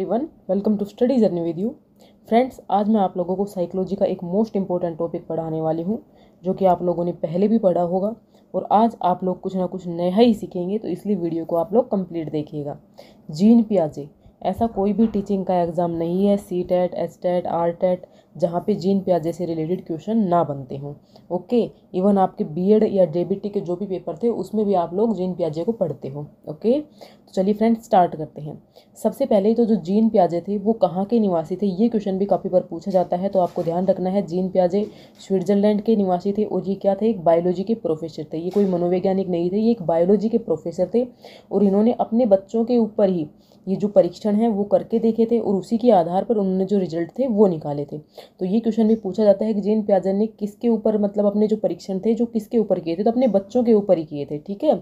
Everyone welcome to study journey with you friends आज मैं आप लोगों को साइकोलॉजी का एक मोस्ट इंपॉर्टेंट टॉपिक पढ़ाने वाली हूँ जो कि आप लोगों ने पहले भी पढ़ा होगा और आज आप लोग कुछ ना कुछ नया ही सीखेंगे तो इसलिए वीडियो को आप लोग कंप्लीट देखिएगा जीन पियाजे ऐसा कोई भी टीचिंग का एग्ज़ाम नहीं है C TET S TET R TET जहाँ पे जीन प्याजे से रिलेटेड क्वेश्चन ना बनते हों ओके इवन आपके बीएड या डेबीटी के जो भी पेपर थे उसमें भी आप लोग जीन प्याजे को पढ़ते हो ओके तो चलिए फ्रेंड्स स्टार्ट करते हैं सबसे पहले तो जो जीन प्याजे थे वो कहाँ के निवासी थे ये क्वेश्चन भी काफ़ी बार पूछा जाता है तो आपको ध्यान रखना है जीन प्याजे स्विट्जरलैंड के निवासी थे और ये क्या थे एक बायोलॉजी के प्रोफेसर थे ये कोई मनोवैज्ञानिक नहीं थे ये एक बायोलॉजी के प्रोफेसर थे और इन्होंने अपने बच्चों के ऊपर ही ये जो परीक्षण है वो करके देखे थे और उसी के आधार पर उन्होंने जो रिजल्ट थे वो निकाले थे तो ये क्वेश्चन भी पूछा जाता है कि जेन प्याजन ने किसके ऊपर मतलब अपने जो परीक्षण थे जो किसके ऊपर किए थे तो अपने बच्चों के ऊपर ही किए थे ठीक है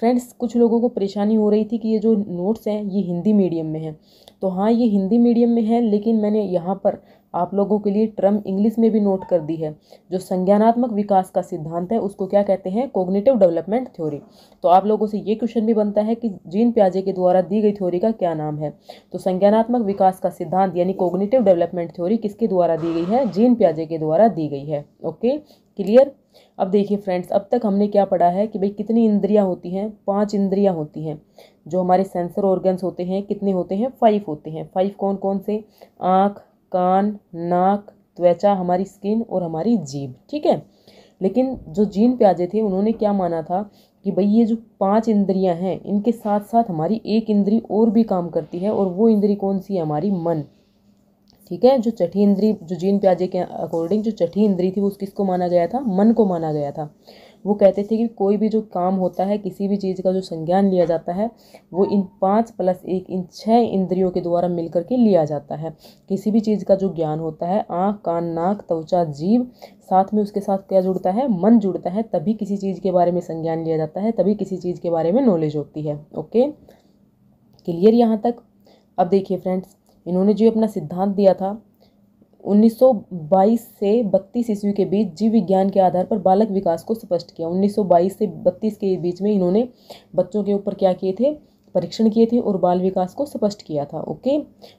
फ्रेंड्स कुछ लोगों को परेशानी हो रही थी कि ये जो नोट्स हैं ये हिंदी मीडियम में हैं तो हाँ ये हिंदी मीडियम में है लेकिन मैंने यहाँ पर आप लोगों के लिए टर्म इंग्लिश में भी नोट कर दी है जो संज्ञानात्मक विकास का सिद्धांत है उसको क्या कहते हैं कोग्नेटिव डेवलपमेंट थ्योरी तो आप लोगों से ये क्वेश्चन भी बनता है कि जीन प्याजे के द्वारा दी गई थ्योरी का क्या नाम है तो संज्ञानात्मक विकास का सिद्धांत यानी कोग्नेटिव डेवलपमेंट थ्योरी किसके द्वारा दी गई है जीन प्याजे के द्वारा दी गई है ओके क्लियर अब देखिए फ्रेंड्स अब तक हमने क्या पढ़ा है कि भाई कितनी इंद्रियां होती हैं पांच इंद्रियां होती हैं जो हमारे सेंसर ऑर्गन्स होते हैं कितने होते हैं फाइव होते हैं फाइव कौन कौन से आँख कान नाक त्वचा हमारी स्किन और हमारी जीव ठीक है लेकिन जो जीन प्याजे थे उन्होंने क्या माना था कि भाई ये जो पांच इंद्रियां हैं इनके साथ साथ हमारी एक इंद्री और भी काम करती है और वो इंद्री कौन सी है हमारी मन ठीक है जो चठी इंद्री जो जीन प्याजे के अकॉर्डिंग जो चठी इंद्री थी वो किसको माना गया था मन को माना गया था वो कहते थे कि कोई भी जो काम होता है किसी भी चीज़ का जो संज्ञान लिया जाता है वो इन पाँच प्लस एक इन छः इंद्रियों के द्वारा मिल करके लिया जाता है किसी भी चीज़ का जो ज्ञान होता है आँख कान नाक त्वचा जीव साथ में उसके साथ क्या जुड़ता है मन जुड़ता है तभी किसी चीज़ के बारे में संज्ञान लिया जाता है तभी किसी चीज़ के बारे में नॉलेज होती है ओके क्लियर यहाँ तक अब देखिए फ्रेंड्स इन्होंने जो अपना सिद्धांत दिया था 1922 से 32 ईस्वी के बीच जीव विज्ञान के आधार पर बालक विकास को स्पष्ट किया 1922 से 32 के बीच में इन्होंने बच्चों के ऊपर क्या किए थे परीक्षण किए थे और बाल विकास को स्पष्ट किया था ओके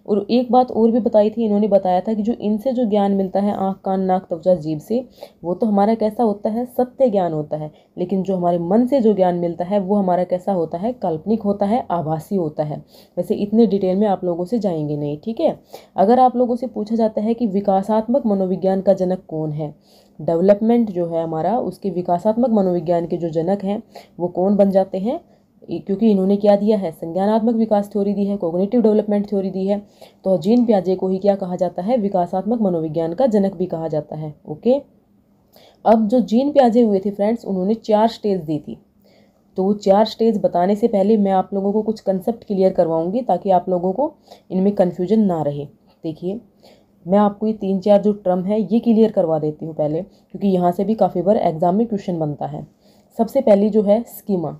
और एक बात और भी बताई थी इन्होंने बताया था कि जो इनसे जो ज्ञान मिलता है आँख कान नाक त्वचा जीभ से वो तो हमारा कैसा होता है सत्य ज्ञान होता है लेकिन जो हमारे मन से जो ज्ञान मिलता है वो हमारा कैसा होता है काल्पनिक होता है आभासी होता है वैसे इतने डिटेल में आप लोगों से जाएंगे नहीं ठीक है अगर आप लोगों से पूछा जाता है कि विकासात्मक मनोविज्ञान का जनक कौन है डेवलपमेंट जो है हमारा उसके विकासात्मक मनोविज्ञान के जो जनक हैं वो कौन बन जाते हैं क्योंकि इन्होंने क्या दिया है संज्ञानात्मक विकास थ्योरी दी है कोग्नेटिव डेवलपमेंट थ्योरी दी है तो जीन प्याजे को ही क्या कहा जाता है विकासात्मक मनोविज्ञान का जनक भी कहा जाता है ओके अब जो जीन प्याजे हुए थे फ्रेंड्स उन्होंने चार स्टेज दी थी तो वो चार स्टेज बताने से पहले मैं आप लोगों को कुछ कंसेप्ट क्लियर करवाऊंगी ताकि आप लोगों को इनमें कन्फ्यूजन ना रहे देखिए मैं आपको ये तीन चार जो टर्म है ये क्लियर करवा देती हूँ पहले क्योंकि यहाँ से भी काफ़ी बार एग्ज़ाम में क्वेश्चन बनता है सबसे पहली जो है स्कीमा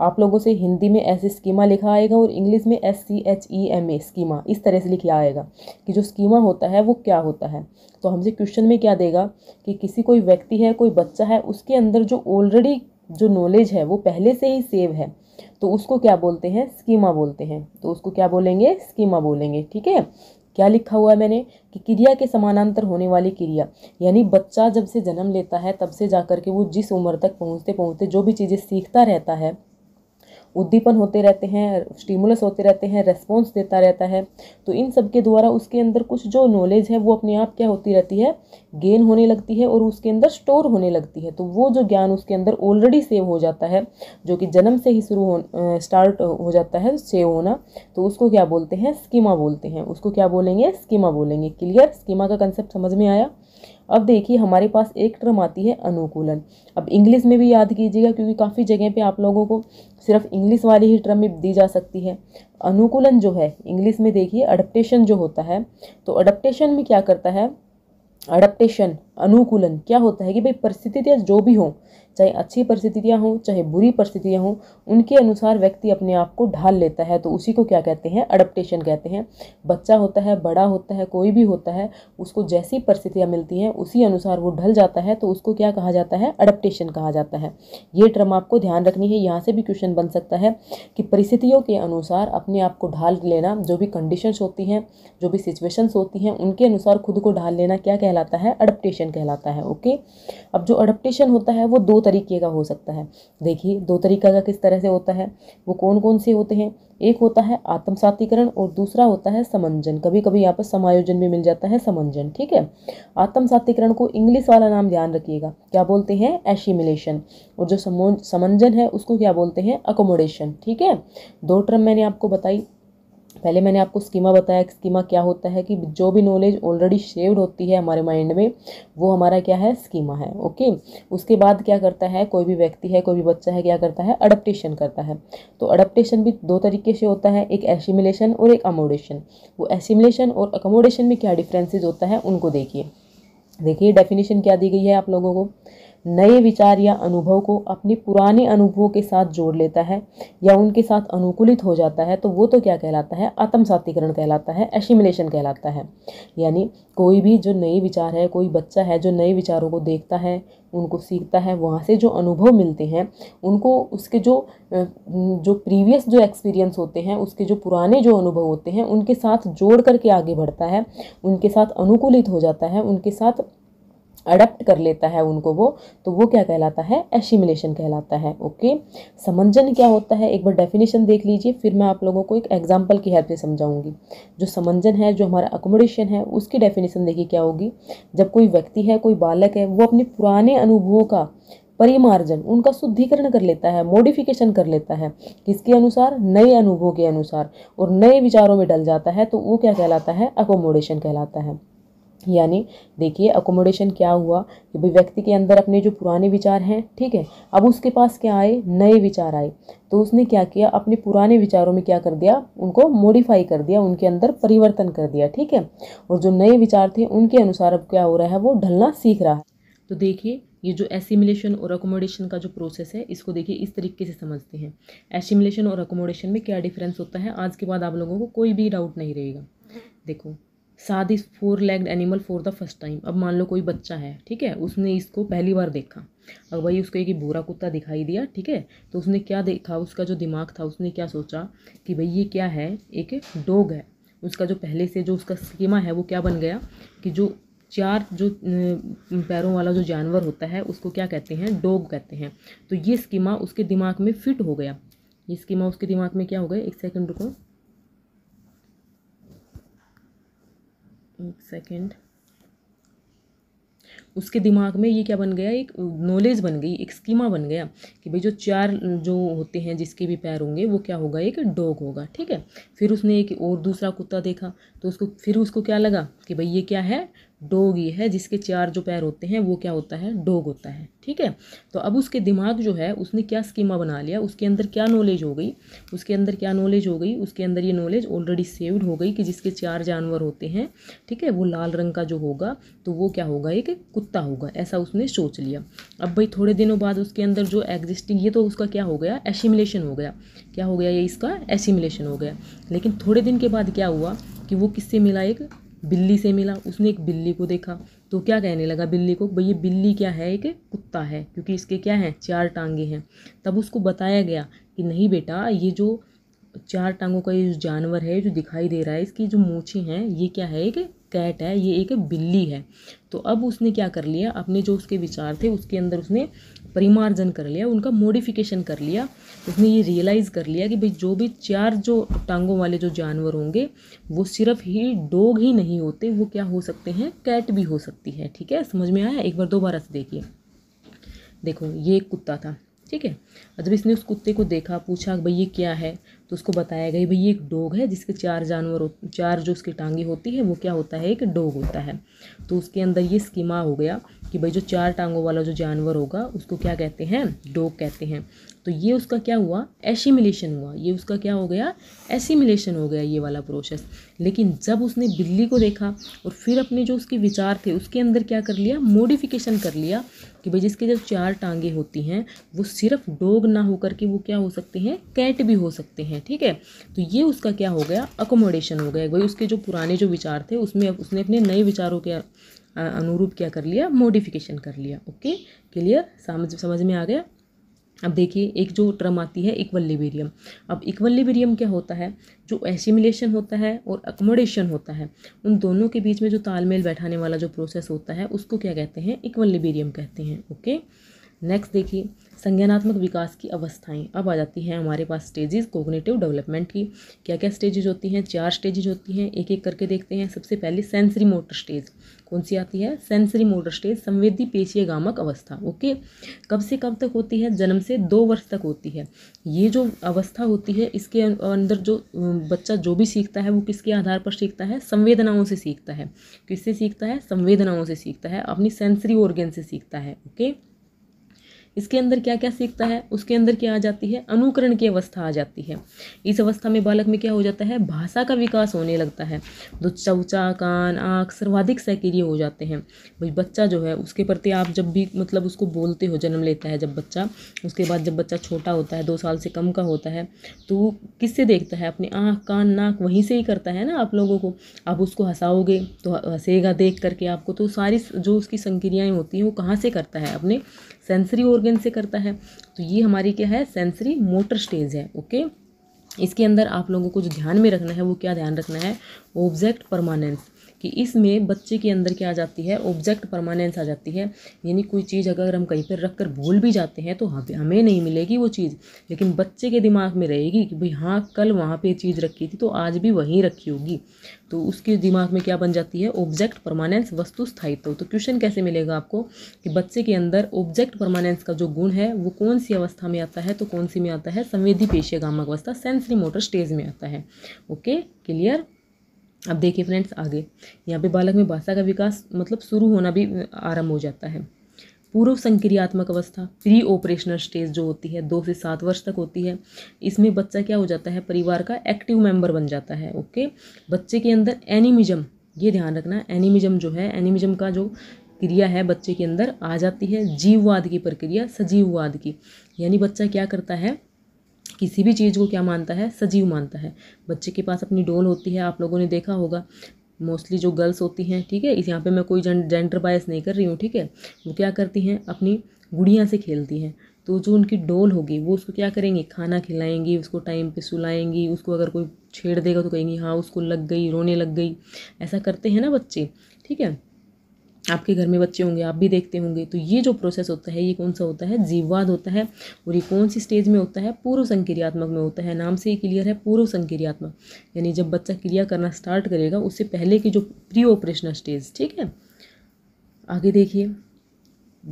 आप लोगों से हिंदी में ऐसे स्कीमा लिखा आएगा और इंग्लिश में S C H E M A schema इस तरह से लिखा आएगा कि जो स्कीमा होता है वो क्या होता है तो हमसे क्वेश्चन में क्या देगा कि किसी कोई व्यक्ति है कोई बच्चा है उसके अंदर जो ऑलरेडी जो नॉलेज है वो पहले से ही सेव है तो उसको क्या बोलते हैं स्कीमा बोलते हैं तो उसको क्या बोलेंगे स्कीमा बोलेंगे ठीक है क्या लिखा हुआ है मैंने कि क्रिया के समानांतर होने वाली क्रिया यानी बच्चा जब से जन्म लेता है तब से जा कर के वो जिस उम्र तक पहुँचते पहुँचते जो भी चीज़ें सीखता रहता है उद्दीपन होते रहते हैं स्टिमुलस होते रहते हैं रेस्पॉन्स देता रहता है तो इन सब के द्वारा उसके अंदर कुछ जो नॉलेज है वो अपने आप क्या होती रहती है गेन होने लगती है और उसके अंदर स्टोर होने लगती है तो वो जो ज्ञान उसके अंदर ऑलरेडी सेव हो जाता है जो कि जन्म से ही शुरू हो स्टार्ट हो जाता है सेव होना तो उसको क्या बोलते हैं स्कीमा बोलते हैं उसको क्या बोलेंगे स्कीमा बोलेंगे क्लियर स्कीमा का कंसेप्ट समझ में आया अब देखिए हमारे पास एक टर्म आती है अनुकूलन अब इंग्लिश में भी याद कीजिएगा क्योंकि काफ़ी जगह पे आप लोगों को सिर्फ इंग्लिश वाली ही टर्म में दी जा सकती है अनुकूलन जो है इंग्लिश में देखिए अडप्टेशन जो होता है तो अडप्टेशन में क्या करता है अडप्टेशन अनुकूलन क्या होता है कि भाई परिस्थितियाँ जो भी हो चाहे अच्छी परिस्थितियाँ हों चाहे बुरी परिस्थितियाँ हों उनके अनुसार व्यक्ति अपने आप को ढाल लेता है तो उसी को क्या कहते हैं अडप्टेशन कहते हैं बच्चा होता है बड़ा होता है कोई भी होता है उसको जैसी परिस्थितियाँ मिलती हैं उसी अनुसार वो ढल जाता है तो उसको क्या कहा जाता है अडप्टेशन कहा जाता है ये ट्रम आपको ध्यान रखनी है यहाँ से भी क्वेश्चन बन सकता है कि परिस्थितियों के अनुसार अपने आप को ढाल लेना जो भी कंडीशंस होती हैं जो भी सिचुएशंस होती हैं उनके अनुसार खुद को ढाल लेना क्या कहलाता है अडप्टेशन कहलाता है ओके अब जो अडप्टेशन होता है वो दो तरीके का हो सकता है देखिए दो तरीका का किस तरह से होता है वो कौन कौन से होते हैं एक होता है आत्मसातीकरण और दूसरा होता है समंजन कभी कभी यहाँ पर समायोजन भी मिल जाता है समंजन ठीक है आत्मसातीकरण को इंग्लिश वाला नाम ध्यान रखिएगा क्या बोलते हैं एशिमिलेशन और जो समंजन है उसको क्या बोलते हैं अकोमोडेशन ठीक है दो टर्म मैंने आपको बताई पहले मैंने आपको स्कीमा बताया स्कीमा क्या होता है कि जो भी नॉलेज ऑलरेडी शेव्ड होती है हमारे माइंड में वो हमारा क्या है स्कीमा है ओके उसके बाद क्या करता है कोई भी व्यक्ति है कोई भी बच्चा है क्या करता है अडप्टेशन करता है तो अडप्टेशन भी दो तरीके से होता है एक एसिमिलेशन और एक अमोडेशन वो एसिमिलेशन और अकोमोडेशन में क्या डिफ्रेंसेज होता है उनको देखिए देखिए डेफिनेशन क्या दी गई है आप लोगों को नए विचार या अनुभव को अपने पुराने अनुभवों के साथ जोड़ लेता है या उनके साथ अनुकूलित हो जाता है तो वो तो क्या कहलाता है आत्मसातीकरण कहलाता है एशिमिलेशन कहलाता है यानी कोई भी जो नए विचार है कोई बच्चा है जो नए विचारों को देखता है उनको सीखता है वहाँ से जो अनुभव मिलते हैं उनको उसके जो जो प्रीवियस जो एक्सपीरियंस होते हैं उसके जो पुराने जो अनुभव होते हैं उनके साथ जोड़ करके आगे बढ़ता है उनके साथ अनुकूलित हो जाता है उनके साथ अडप्ट कर लेता है उनको वो तो वो क्या कहलाता है एशिमिलेशन कहलाता है ओके समंजन क्या होता है एक बार डेफिनेशन देख लीजिए फिर मैं आप लोगों को एक एग्जाम्पल की हेल्प से समझाऊंगी जो समंजन है जो हमारा अकोमोडेशन है उसकी डेफिनेशन देखिए क्या होगी जब कोई व्यक्ति है कोई बालक है वो अपने पुराने अनुभवों का परिमार्जन उनका शुद्धिकरण कर लेता है मॉडिफिकेशन कर लेता है किसके अनुसार नए अनुभवों के अनुसार और नए विचारों में डल जाता है तो वो क्या कहलाता है अकोमोडेशन कहलाता है यानी देखिए अकोमोडेशन क्या हुआ कि भाई व्यक्ति के अंदर अपने जो पुराने विचार हैं ठीक है अब उसके पास क्या आए नए विचार आए तो उसने क्या किया अपने पुराने विचारों में क्या कर दिया उनको मॉडिफाई कर दिया उनके अंदर परिवर्तन कर दिया ठीक है और जो नए विचार थे उनके अनुसार अब क्या हो रहा है वो ढलना सीख रहा है तो देखिए ये जो एसिमिलेशन और अकोमोडेशन का जो प्रोसेस है इसको देखिए इस तरीके से समझते हैं एसिमिलेशन और अकोमोडेशन में क्या डिफरेंस होता है आज के बाद आप लोगों को कोई भी डाउट नहीं रहेगा देखो साथ ही four legged animal for the first time अब मान लो कोई बच्चा है ठीक है उसने इसको पहली बार देखा अब भाई उसको एक भूरा कुत्ता दिखाई दिया ठीक है तो उसने क्या देखा उसका जो दिमाग था उसने क्या सोचा कि भाई ये क्या है एक डोग है उसका जो पहले से जो उसका स्कीमा है वो क्या बन गया कि जो चार जो पैरों वाला जो जानवर होता है उसको क्या कहते हैं डोग कहते हैं तो ये स्कीमा उसके दिमाग में फिट हो गया ये स्कीमा उसके दिमाग में क्या हो गया एक सेकंड रुको एक सेकेंड उसके दिमाग में ये क्या बन गया एक नॉलेज बन गई एक स्कीमा बन गया कि भाई जो चार जो होते हैं जिसके भी पैर होंगे वो क्या होगा एक डॉग होगा ठीक है फिर उसने एक और दूसरा कुत्ता देखा तो उसको फिर उसको क्या लगा कि भाई ये क्या है डोग ये है जिसके चार जो पैर होते हैं वो क्या होता है डोग होता है ठीक है तो अब उसके दिमाग जो है उसने क्या स्कीमा बना लिया उसके अंदर क्या नॉलेज हो गई उसके अंदर क्या नॉलेज हो गई उसके अंदर ये नॉलेज ऑलरेडी सेव्ड हो गई कि जिसके चार जानवर होते हैं ठीक है वो लाल रंग का जो होगा तो वो क्या होगा एक कुत्ता होगा ऐसा उसने सोच लिया अब भाई थोड़े दिनों बाद उसके अंदर जो एग्जिस्टिंग ये तो उसका क्या हो गया एसिमिलेशन हो गया क्या हो गया ये इसका एसिमिलेशन हो गया लेकिन थोड़े दिन के बाद क्या हुआ कि वो किससे मिला एक बिल्ली से मिला उसने एक बिल्ली को देखा तो क्या कहने लगा बिल्ली को भाई ये बिल्ली क्या है एक कुत्ता है क्योंकि इसके क्या हैं चार टांगे हैं तब उसको बताया गया कि नहीं बेटा ये जो चार टांगों का ये जो जानवर है जो दिखाई दे रहा है इसकी जो मूछे हैं ये क्या है एक कैट है ये एक बिल्ली है तो अब उसने क्या कर लिया अपने जो उसके विचार थे उसके अंदर उसने परिमार्जन कर लिया उनका मॉडिफिकेशन कर लिया उसने ये रियलाइज़ कर लिया कि भाई जो भी चार जो टांगों वाले जो जानवर होंगे वो सिर्फ ही डोग ही नहीं होते वो क्या हो सकते हैं कैट भी हो सकती है ठीक है समझ में आया एक बार दोबारा से देखिए देखो ये एक कुत्ता था ठीक है जब इसने उस कुत्ते को देखा पूछा भाई ये क्या है तो उसको बताया गया भाई ये एक डोग है जिसके चार जानवर चार जो उसकी टांगे होती है वो क्या होता है एक डोग होता है तो उसके अंदर ये स्कीमा हो गया कि भाई जो चार टांगों वाला जो जानवर होगा उसको क्या कहते हैं डोग कहते हैं तो ये उसका क्या हुआ एसिमिलेशन हुआ ये उसका क्या हो गया एसिमिलेशन हो गया ये वाला प्रोसेस लेकिन जब उसने बिल्ली को देखा और फिर अपने जो उसके विचार थे उसके अंदर क्या कर लिया मोडिफिकेशन कर लिया कि भाई जिसके जब चार टांगे होती हैं वो सिर्फ डोग ना होकर के वो क्या हो सकते हैं कैट भी हो सकते हैं ठीक है तो ये उसका क्या हो गया अकोमोडेशन हो गया भाई उसके जो पुराने जो विचार थे उसमें उसने अपने नए विचारों के अनुरूप क्या कर लिया मोडिफिकेशन कर लिया ओके क्लियर समझ समझ में आ गया अब देखिए एक जो टर्म आती है इक्वलिबेरियम अब इक्वल क्या होता है जो एसिमिलेशन होता है और अकोमोडेशन होता है उन दोनों के बीच में जो तालमेल बैठाने वाला जो प्रोसेस होता है उसको क्या कहते हैं इक्वल कहते हैं ओके नेक्स्ट देखिए संज्ञानात्मक विकास की अवस्थाएं अब आ जाती हैं हमारे पास स्टेजेस कोग्नेटिव डेवलपमेंट की क्या क्या स्टेजेज होती हैं चार स्टेजेज होती हैं एक एक करके देखते हैं सबसे पहले सेंसरी मोटर स्टेज कौन सी आती है सेंसरी मोटर स्टेज संवेदी पेशीय गामक अवस्था ओके कब से कब तक होती है जन्म से दो वर्ष तक होती है ये जो अवस्था होती है इसके अं-, अंदर जो अं, बच्चा जो भी सीखता है वो किसके आधार पर सीखता है संवेदनाओं से सीखता है किससे सीखता है संवेदनाओं से सीखता है अपनी सेंसरी ऑर्गेन से सीखता है ओके okay? इसके अंदर क्या क्या सीखता है उसके अंदर क्या आ जाती है अनुकरण की अवस्था आ जाती है इस अवस्था में बालक में क्या हो जाता है भाषा का विकास होने लगता है तो चौचा कान आँख सर्वाधिक सक्रिय हो जाते हैं भाई बच्चा जो है उसके प्रति आप जब भी मतलब उसको बोलते हो जन्म लेता है जब बच्चा उसके बाद जब बच्चा छोटा होता है दो साल से कम का होता है तो वो किससे देखता है अपनी आँख कान नाक वहीं से ही करता है ना आप लोगों को आप उसको हंसाओगे तो हंसेगा देख करके आपको तो सारी जो उसकी संक्रियाएँ होती हैं वो कहाँ से करता है अपने सेंसरी ऑर्गन से करता है तो ये हमारी क्या है सेंसरी मोटर स्टेज है ओके इसके अंदर आप लोगों को जो ध्यान में रखना है वो क्या ध्यान रखना है ऑब्जेक्ट परमानेंस कि इसमें बच्चे के अंदर क्या आ जाती है ऑब्जेक्ट परमानेंस आ जाती है यानी कोई चीज़ अगर हम कहीं पर रख कर भूल भी जाते हैं तो हमें नहीं मिलेगी वो चीज़ लेकिन बच्चे के दिमाग में रहेगी कि भाई हाँ कल वहाँ पर चीज़ रखी थी तो आज भी वहीं रखी होगी तो उसके दिमाग में क्या बन जाती है ऑब्जेक्ट परमानेंस वस्तु स्थायित्व तो क्वेश्चन कैसे मिलेगा आपको कि बच्चे के अंदर ऑब्जेक्ट परमानेंस का जो गुण है वो कौन सी अवस्था में आता है तो कौन सी में आता है संवेदी पेशे गामक अवस्था सेंसरी मोटर स्टेज में आता है ओके क्लियर अब देखिए फ्रेंड्स आगे यहाँ पे बालक में भाषा का विकास मतलब शुरू होना भी आरंभ हो जाता है पूर्व संक्रियात्मक अवस्था प्री ऑपरेशनल स्टेज जो होती है दो से सात वर्ष तक होती है इसमें बच्चा क्या हो जाता है परिवार का एक्टिव मेंबर बन जाता है ओके बच्चे के अंदर एनिमिज्म ये ध्यान रखना एनिमिजम जो है एनिमिज्म का जो क्रिया है बच्चे के अंदर आ जाती है जीववाद की प्रक्रिया सजीववाद की यानी बच्चा क्या करता है किसी भी चीज़ को क्या मानता है सजीव मानता है बच्चे के पास अपनी डोल होती है आप लोगों ने देखा होगा मोस्टली जो गर्ल्स होती हैं ठीक है इस यहाँ पे मैं कोई जेंडर बायस नहीं कर रही हूँ ठीक है वो क्या करती हैं अपनी गुड़िया से खेलती हैं तो जो उनकी डोल होगी वो उसको क्या करेंगी खाना खिलाएंगी उसको टाइम पे सुलाएंगी उसको अगर कोई छेड़ देगा तो कहेंगी हाँ उसको लग गई रोने लग गई ऐसा करते हैं ना बच्चे ठीक है आपके घर में बच्चे होंगे आप भी देखते होंगे तो ये जो प्रोसेस होता है ये कौन सा होता है जीववाद होता है और ये कौन सी स्टेज में होता है पूर्व संक्रियात्मक में होता है नाम से ही क्लियर है पूर्व संक्रियात्मक यानी जब बच्चा क्रिया करना स्टार्ट करेगा उससे पहले की जो प्री ऑपरेशनल स्टेज ठीक है आगे देखिए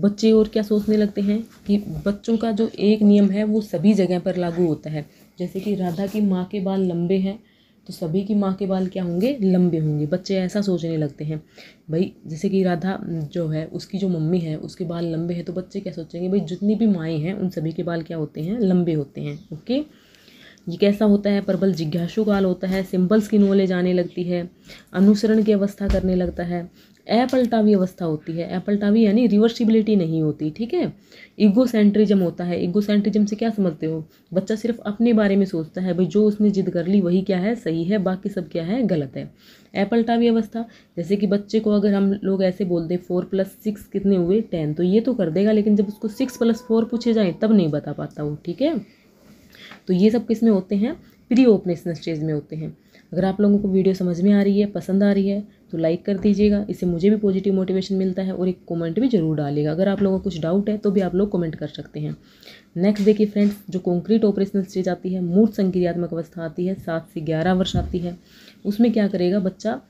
बच्चे और क्या सोचने लगते हैं कि बच्चों का जो एक नियम है वो सभी जगह पर लागू होता है जैसे कि राधा की माँ के बाल लंबे हैं तो सभी की माँ के बाल क्या होंगे लंबे होंगे बच्चे ऐसा सोचने लगते हैं भाई जैसे कि राधा जो है उसकी जो मम्मी है उसके बाल लंबे हैं तो बच्चे क्या सोचेंगे भाई जितनी भी माएँ हैं उन सभी के बाल क्या होते हैं लंबे होते हैं ओके ये कैसा होता है प्रबल जिज्ञासु काल होता है स्किन की नॉलेज आने लगती है अनुसरण की अवस्था करने लगता है अपल्टावी अवस्था होती है अपल्टावी यानी रिवर्सिबिलिटी नहीं होती ठीक है ईगोसेंट्रिज्म होता है ईगोसेंट्रिज्म से क्या समझते हो बच्चा सिर्फ अपने बारे में सोचता है भाई जो उसने जिद कर ली वही क्या है सही है बाकी सब क्या है गलत है अपल्टावी अवस्था जैसे कि बच्चे को अगर हम लोग ऐसे बोल दें फोर प्लस सिक्स कितने हुए टेन तो ये तो कर देगा लेकिन जब उसको सिक्स प्लस फोर पूछे जाए तब नहीं बता पाता वो ठीक है तो ये सब किस में होते हैं प्री ओपनेशनल स्टेज में होते हैं अगर आप लोगों को वीडियो समझ में आ रही है पसंद आ रही है तो लाइक कर दीजिएगा इससे मुझे भी पॉजिटिव मोटिवेशन मिलता है और एक कमेंट भी जरूर डालिएगा अगर आप लोगों को कुछ डाउट है तो भी आप लोग कमेंट कर सकते हैं नेक्स्ट देखिए फ्रेंड्स जो कॉन्क्रीट ऑपरेशनल स्टेज आती है मूर्त संक्रियात्मक अवस्था आती है सात से ग्यारह वर्ष आती है उसमें क्या करेगा बच्चा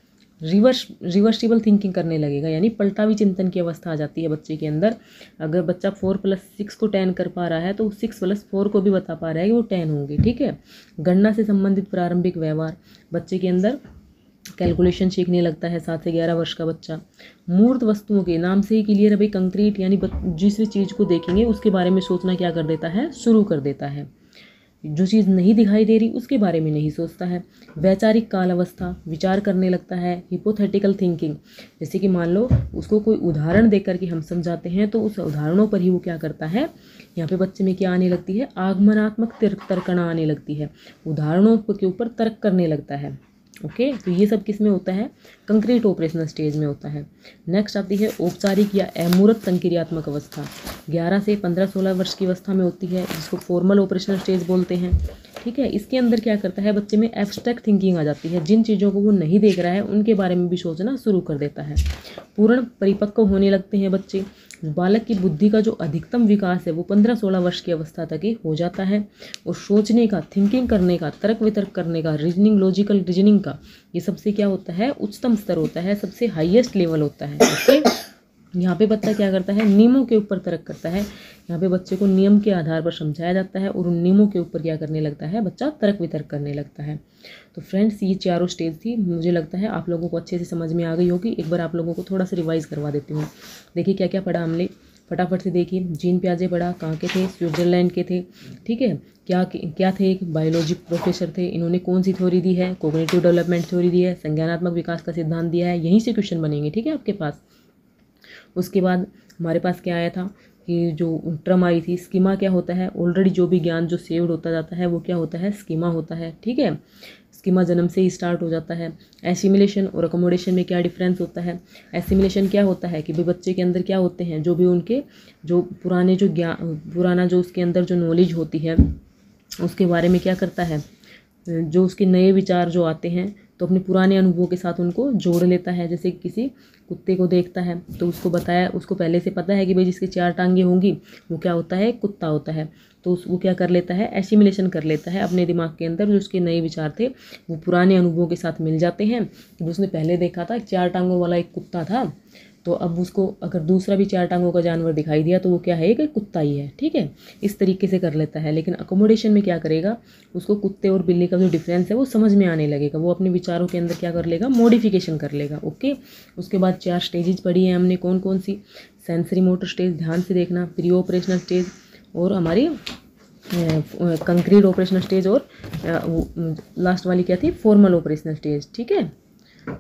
रिवर्स रिवर्सिबल थिंकिंग करने लगेगा यानी पलटावी चिंतन की अवस्था आ जाती है बच्चे के अंदर अगर बच्चा फोर प्लस सिक्स को टेन कर पा रहा है तो सिक्स प्लस फोर को भी बता पा रहा है कि वो टेन होंगे ठीक है गणना से संबंधित प्रारंभिक व्यवहार बच्चे के अंदर कैलकुलेशन सीखने लगता है सात से ग्यारह वर्ष का बच्चा मूर्त वस्तुओं के नाम से ही क्लियर है भाई कंक्रीट यानी जिस भी चीज़ को देखेंगे उसके बारे में सोचना क्या कर देता है शुरू कर देता है जो चीज़ नहीं दिखाई दे रही उसके बारे में नहीं सोचता है वैचारिक काल अवस्था विचार करने लगता है हिपोथेटिकल थिंकिंग जैसे कि मान लो उसको कोई उदाहरण दे करके हम समझाते हैं तो उस उदाहरणों पर ही वो क्या करता है यहाँ पे बच्चे में क्या आने लगती है आगमनात्मक तर्कणा आने लगती है उदाहरणों के ऊपर तर्क करने लगता है ओके तो ये सब किस में होता है कंक्रीट ऑपरेशनल स्टेज में होता है नेक्स्ट आती है औपचारिक या अमूर्त संक्रियात्मक अवस्था 11 से 15-16 वर्ष की अवस्था में होती है जिसको फॉर्मल ऑपरेशनल स्टेज बोलते हैं ठीक है इसके अंदर क्या करता है बच्चे में एब्स्ट्रैक्ट थिंकिंग आ जाती है जिन चीज़ों को वो नहीं देख रहा है उनके बारे में भी सोचना शुरू कर देता है पूर्ण परिपक्व होने लगते हैं बच्चे बालक की बुद्धि का जो अधिकतम विकास है वो पंद्रह सोलह वर्ष की अवस्था तक ही हो जाता है और सोचने का थिंकिंग करने का तर्क वितर्क करने का रीजनिंग लॉजिकल रीजनिंग का ये सबसे क्या होता है उच्चतम स्तर होता है सबसे हाईएस्ट लेवल होता है ओके यहाँ पे बच्चा क्या करता है नियमों के ऊपर तर्क करता है यहाँ पे बच्चे को नियम के आधार पर समझाया जाता है और उन नियमों के ऊपर क्या करने लगता है बच्चा तर्क वितर्क करने लगता है तो फ्रेंड्स ये चारों स्टेज थी मुझे लगता है आप लोगों को अच्छे से समझ में आ गई होगी एक बार आप लोगों को थोड़ा सा रिवाइज़ करवा देती हूँ देखिए क्या क्या पढ़ा हमने फटाफट से देखिए जीन प्याजे पढ़ा कहाँ के थे स्विट्ज़रलैंड के थे ठीक है क्या क्या थे एक बायोलॉजी प्रोफेसर थे इन्होंने कौन सी थ्योरी दी है कोग्नेटिव डेवलपमेंट थ्योरी दी है संज्ञानात्मक विकास का सिद्धांत दिया है यहीं से क्वेश्चन बनेंगे ठीक है आपके पास उसके बाद हमारे पास क्या आया था कि जो ट्रम आई थी स्कीमा क्या होता है ऑलरेडी जो भी ज्ञान जो सेव्ड होता जाता है वो क्या होता है स्कीमा होता है ठीक है स्कीमा जन्म से ही स्टार्ट हो जाता है एसिमिलेशन और अकोमोडेशन में क्या डिफरेंस होता है एसिमिलेशन क्या होता है कि भाई बच्चे के अंदर क्या होते हैं जो भी उनके जो पुराने जो ज्ञान पुराना जो उसके अंदर जो नॉलेज होती है उसके बारे में क्या करता है जो उसके नए विचार जो आते हैं तो अपने पुराने अनुभवों के साथ उनको जोड़ लेता है जैसे किसी कुत्ते को देखता है तो उसको बताया उसको पहले से पता है कि भाई जिसके चार टांगे होंगी वो क्या होता है कुत्ता होता है तो उस वो क्या कर लेता है एसिमिलेशन कर लेता है अपने दिमाग के अंदर जो उसके नए विचार थे वो पुराने अनुभवों के साथ मिल जाते हैं कि उसने पहले देखा था चार टांगों वाला एक कुत्ता था तो अब उसको अगर दूसरा भी चार टांगों का जानवर दिखाई दिया तो वो क्या है कि कुत्ता ही है ठीक है इस तरीके से कर लेता है लेकिन अकोमोडेशन में क्या करेगा उसको कुत्ते और बिल्ली का जो डिफरेंस है वो समझ में आने लगेगा वो अपने विचारों के अंदर क्या कर लेगा मॉडिफिकेशन कर लेगा ओके उसके बाद चार स्टेजेज पढ़ी हैं हमने कौन कौन सी सेंसरी मोटर स्टेज ध्यान से देखना प्री ऑपरेशनल स्टेज और हमारी कंक्रीट ऑपरेशनल स्टेज और लास्ट वाली क्या थी फॉर्मल ऑपरेशनल स्टेज ठीक है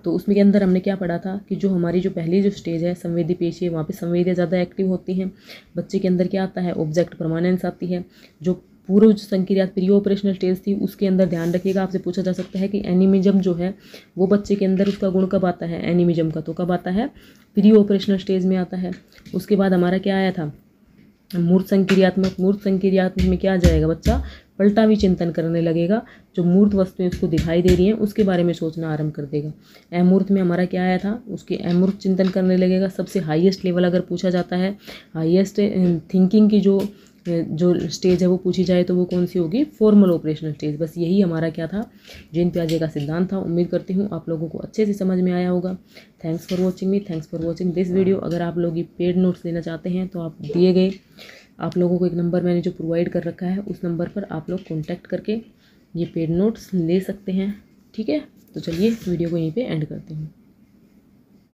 तो उसमें के अंदर हमने क्या पढ़ा था कि जो हमारी जो पहली जो स्टेज है संवेदी पेशी है वहाँ पर संवेदियाँ ज़्यादा एक्टिव होती हैं बच्चे के अंदर क्या आता है ऑब्जेक्ट परमानेंस आती है जो पूर्व संक्रिया प्रियो ऑपरेशनल स्टेज थी उसके अंदर ध्यान रखिएगा आपसे पूछा जा सकता है कि एनिमिज्म जो है वो बच्चे के अंदर उसका गुण कब आता है एनिमिज्म का तो कब आता है प्रियो ऑपरेशनल स्टेज में आता है उसके बाद हमारा क्या आया था मूर्त संक्रियात्मक मूर्त संक्रियात्मक में क्या आ जाएगा बच्चा पलटा भी चिंतन करने लगेगा जो मूर्त वस्तुएं उसको दिखाई दे रही हैं उसके बारे में सोचना आरंभ कर देगा अमूर्त में हमारा क्या आया था उसके अमूर्त चिंतन करने लगेगा सबसे हाईएस्ट लेवल अगर पूछा जाता है हाईएस्ट थिंकिंग की जो जो स्टेज है वो पूछी जाए तो वो कौन सी होगी फॉर्मल ऑपरेशनल स्टेज बस यही हमारा क्या था जैन प्याजे का सिद्धांत था उम्मीद करती हूँ आप लोगों को अच्छे से समझ में आया होगा thanks for watching me thanks for watching this video अगर आप लोग ये पेड नोट्स लेना चाहते हैं तो आप दिए गए आप लोगों को एक नंबर मैंने जो प्रोवाइड कर रखा है उस नंबर पर आप लोग कॉन्टैक्ट करके ये पेड नोट्स ले सकते हैं ठीक है तो चलिए वीडियो को यहीं पे एंड करती हूँ